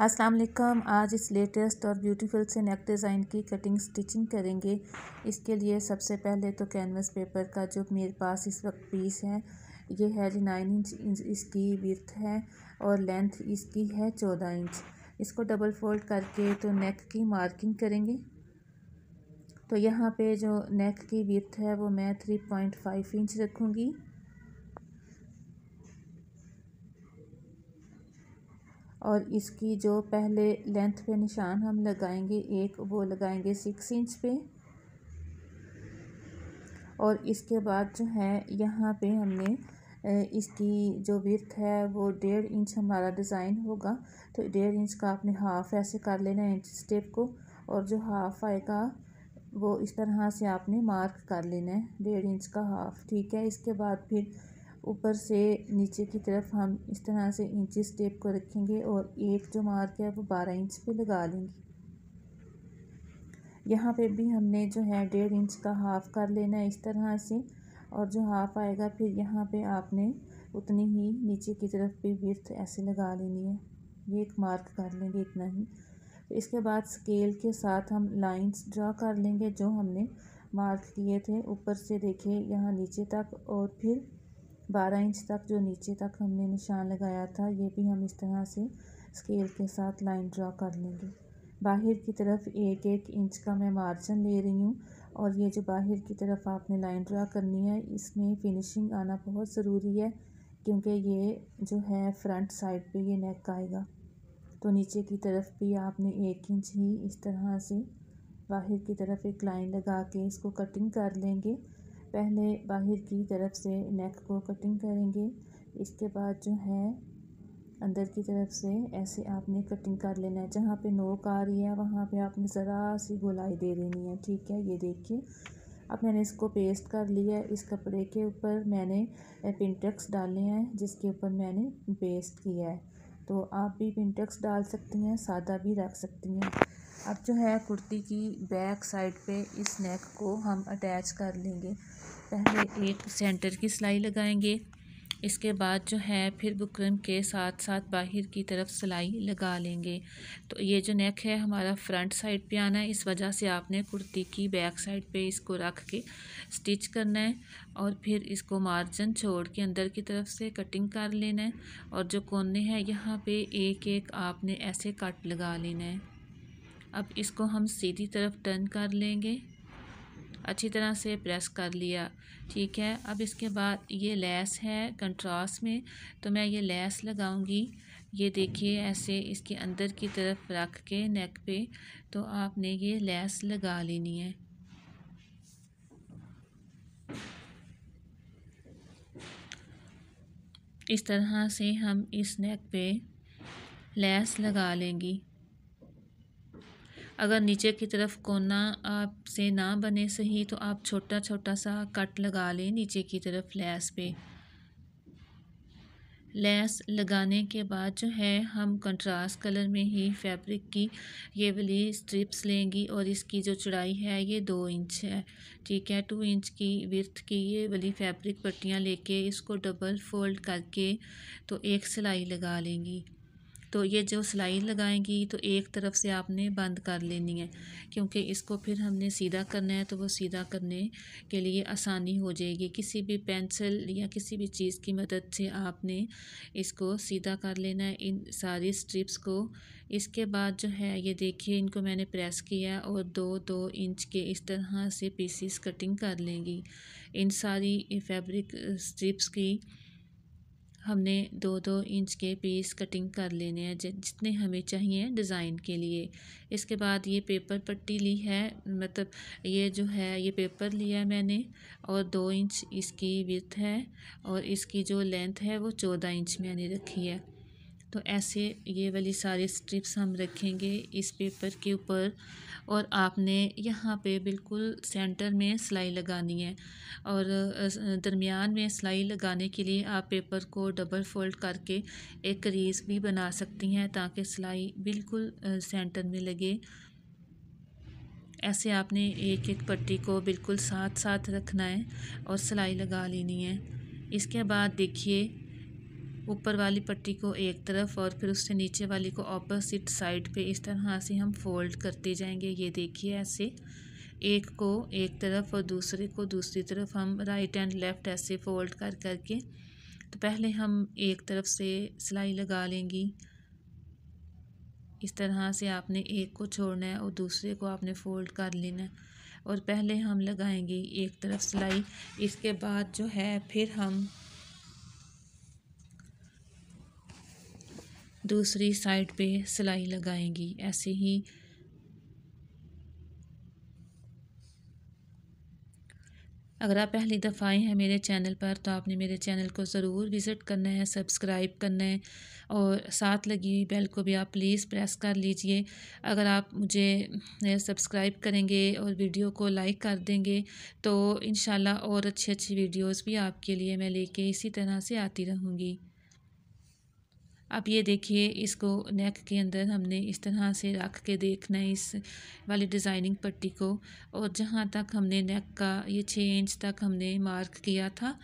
अस्सलाम वालेकुम आज इस लेटेस्ट और ब्यूटीफुल से नेक डिज़ाइन की कटिंग स्टिचिंग करेंगे इसके लिए सबसे पहले तो कैनवस पेपर का जो मेरे पास इस वक्त पीस है ये है जी नाइन इंच इसकी विर्थ है और लेंथ इसकी है चौदह इंच इसको डबल फोल्ड करके तो नेक की मार्किंग करेंगे तो यहाँ पे जो नेक की विर्थ है वो मैं थ्री पॉइंट फाइव इंच रखूँगी और इसकी जो पहले लेंथ पे निशान हम लगाएंगे एक वो लगाएंगे सिक्स इंच पे और इसके बाद जो है यहाँ पे हमने इसकी जो विर्थ है वो डेढ़ इंच हमारा डिज़ाइन होगा तो डेढ़ इंच का आपने हाफ़ ऐसे कर लेना है इंच स्टेप को और जो हाफ़ आएगा वो इस तरह से आपने मार्क कर लेना है डेढ़ इंच का हाफ़ ठीक है इसके बाद फिर ऊपर से नीचे की तरफ हम इस तरह से इंचेस टेप को रखेंगे और एक जो मार्क है वो बारह इंच पे लगा लेंगे यहाँ पे भी हमने जो है डेढ़ इंच का हाफ़ कर लेना है इस तरह से और जो हाफ़ आएगा फिर यहाँ पे आपने उतनी ही नीचे की तरफ भी विर्थ ऐसे लगा लेनी है ये एक मार्क कर लेंगे इतना ही तो इसके बाद स्केल के साथ हम लाइंस ड्रा कर लेंगे जो हमने मार्क किए थे ऊपर से देखिए यहाँ नीचे तक और फिर बारह इंच तक जो नीचे तक हमने निशान लगाया था ये भी हम इस तरह से स्केल के साथ लाइन ड्रा कर लेंगे बाहर की तरफ एक एक इंच का मैं मार्जिन ले रही हूँ और ये जो बाहर की तरफ आपने लाइन ड्रा करनी है इसमें फिनिशिंग आना बहुत ज़रूरी है क्योंकि ये जो है फ्रंट साइड पे ये नेक आएगा तो नीचे की तरफ भी आपने एक इंच ही इस तरह से बाहर की तरफ एक लाइन लगा के इसको कटिंग कर लेंगे पहले बाहर की तरफ से नेक को कटिंग करेंगे इसके बाद जो है अंदर की तरफ से ऐसे आपने कटिंग कर लेना है जहाँ पे नोक आ रही है वहाँ पे आपने ज़रा सी गोलाई दे देनी है ठीक है ये देखिए अब मैंने इसको पेस्ट कर लिया है इस कपड़े के ऊपर मैंने पिंटक्स डाले हैं जिसके ऊपर मैंने पेस्ट किया है तो आप भी पिंटक्स डाल सकती हैं सादा भी रख सकती हैं अब जो है कुर्ती की बैक साइड पे इस नेक को हम अटैच कर लेंगे पहले एक सेंटर की सिलाई लगाएंगे इसके बाद जो है फिर बुकरम के साथ साथ बाहर की तरफ सिलाई लगा लेंगे तो ये जो नेक है हमारा फ्रंट साइड पे आना है इस वजह से आपने कुर्ती की बैक साइड पे इसको रख के स्टिच करना है और फिर इसको मार्जिन छोड़ के अंदर की तरफ से कटिंग कर लेना है और जो कोने हैं यहाँ पे एक एक आपने ऐसे कट लगा लेना है अब इसको हम सीधी तरफ टर्न कर लेंगे अच्छी तरह से प्रेस कर लिया ठीक है अब इसके बाद ये लेस है कंट्रास्ट में तो मैं ये लेस लगाऊंगी ये देखिए ऐसे इसके अंदर की तरफ रख के नेक पे तो आपने ये लेस लगा लेनी है इस तरह से हम इस नेक पे लेस लगा लेंगी अगर नीचे की तरफ कोना आप से ना बने सही तो आप छोटा छोटा सा कट लगा लें नीचे की तरफ लैस पे लैस लगाने के बाद जो है हम कंट्रास्ट कलर में ही फैब्रिक की ये वाली स्ट्रिप्स लेंगी और इसकी जो चौड़ाई है ये दो इंच है ठीक है टू इंच की विर्थ की ये वाली फैब्रिक पट्टियाँ लेके इसको डबल फोल्ड करके तो एक सिलाई लगा लेंगी तो ये जो सिलाई लगाएंगी तो एक तरफ से आपने बंद कर लेनी है क्योंकि इसको फिर हमने सीधा करना है तो वो सीधा करने के लिए आसानी हो जाएगी किसी भी पेंसिल या किसी भी चीज़ की मदद से आपने इसको सीधा कर लेना है इन सारी स्ट्रिप्स को इसके बाद जो है ये देखिए इनको मैंने प्रेस किया और दो दो इंच के इस तरह से पीसीस कटिंग कर लेंगी इन सारी फैब्रिक स्ट्रिप्स की हमने दो दो इंच के पीस कटिंग कर लेने हैं जितने हमें चाहिए डिज़ाइन के लिए इसके बाद ये पेपर पट्टी ली है मतलब ये जो है ये पेपर लिया मैंने और दो इंच इसकी विथ है और इसकी जो लेंथ है वो चौदह इंच मैंने रखी है तो ऐसे ये वाली सारे स्ट्रिप्स हम रखेंगे इस पेपर के ऊपर और आपने यहाँ पे बिल्कुल सेंटर में सिलाई लगानी है और दरमियान में सिलाई लगाने के लिए आप पेपर को डबल फोल्ड करके एक रेस भी बना सकती हैं ताकि सिलाई बिल्कुल सेंटर में लगे ऐसे आपने एक एक पट्टी को बिल्कुल साथ साथ रखना है और सिलाई लगा लेनी है इसके बाद देखिए ऊपर वाली पट्टी को एक तरफ और फिर उससे नीचे वाली को ऑपोजिट साइड पे इस तरह से हम फोल्ड करते जाएंगे ये देखिए ऐसे एक को एक तरफ और दूसरे को दूसरी तरफ हम राइट एंड लेफ़्ट ऐसे फोल्ड कर करके तो पहले हम एक तरफ से सिलाई लगा लेंगी इस तरह से आपने एक को छोड़ना है और दूसरे को आपने फोल्ड कर लेना है और पहले हम लगाएंगे एक तरफ सिलाई इसके बाद जो है फिर हम दूसरी साइड पे सिलाई लगाएंगी ऐसे ही अगर आप पहली दफ़ा आए हैं मेरे चैनल पर तो आपने मेरे चैनल को ज़रूर विज़िट करना है सब्सक्राइब करना है और साथ लगी हुई बेल को भी आप प्लीज़ प्रेस कर लीजिए अगर आप मुझे सब्सक्राइब करेंगे और वीडियो को लाइक कर देंगे तो इन और अच्छी अच्छी वीडियोज़ भी आपके लिए मैं लेके इसी तरह से आती रहूँगी अब ये देखिए इसको नेक के अंदर हमने इस तरह से रख के देखना है इस वाली डिज़ाइनिंग पट्टी को और जहाँ तक हमने नेक का ये छः इंच तक हमने मार्क किया था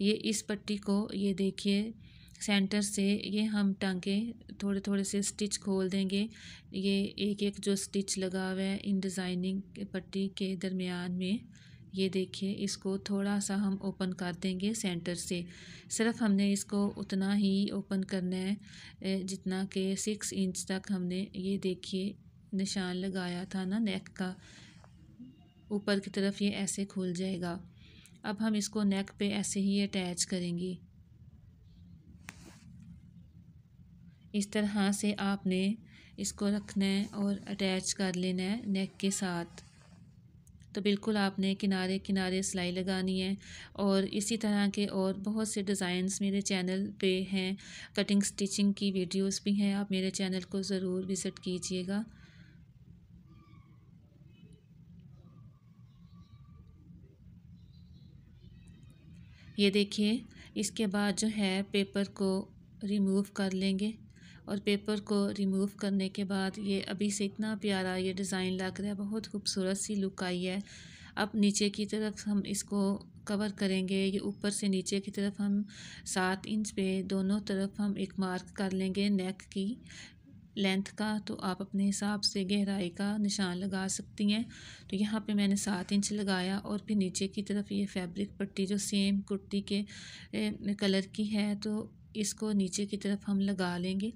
ये इस पट्टी को ये देखिए सेंटर से ये हम टांगे थोड़े थोड़े से स्टिच खोल देंगे ये एक एक जो स्टिच लगा हुआ है इन डिज़ाइनिंग पट्टी के दरमियान में ये देखिए इसको थोड़ा सा हम ओपन कर देंगे सेंटर से सिर्फ हमने इसको उतना ही ओपन करना है जितना के सिक्स इंच तक हमने ये देखिए निशान लगाया था ना नेक का ऊपर की तरफ ये ऐसे खुल जाएगा अब हम इसको नेक पे ऐसे ही अटैच करेंगे इस तरह से आपने इसको रखना है और अटैच कर लेना है नेक के साथ तो बिल्कुल आपने किनारे किनारे सिलाई लगानी है और इसी तरह के और बहुत से डिज़ाइंस मेरे चैनल पे हैं कटिंग स्टिचिंग की वीडियोस भी हैं आप मेरे चैनल को ज़रूर विज़िट कीजिएगा ये देखिए इसके बाद जो है पेपर को रिमूव कर लेंगे और पेपर को रिमूव करने के बाद ये अभी से इतना प्यारा ये डिज़ाइन लग रहा है बहुत खूबसूरत सी लुक आई है अब नीचे की तरफ हम इसको कवर करेंगे ये ऊपर से नीचे की तरफ हम सात इंच पे दोनों तरफ हम एक मार्क कर लेंगे नेक की लेंथ का तो आप अपने हिसाब से गहराई का निशान लगा सकती हैं तो यहाँ पे मैंने सात इंच लगाया और फिर नीचे की तरफ ये फैब्रिक पट्टी जो सेम कुर्ती के ए, कलर की है तो इसको नीचे की तरफ हम लगा लेंगे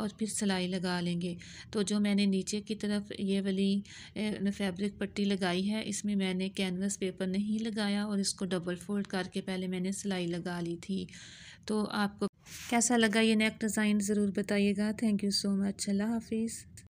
और फिर सिलाई लगा लेंगे तो जो मैंने नीचे की तरफ ये वाली फैब्रिक पट्टी लगाई है इसमें मैंने कैनवस पेपर नहीं लगाया और इसको डबल फोल्ड करके पहले मैंने सिलाई लगा ली थी तो आपको कैसा लगा ये नेक डिज़ाइन ज़रूर बताइएगा थैंक यू सो मच अल्लाह हाफिज़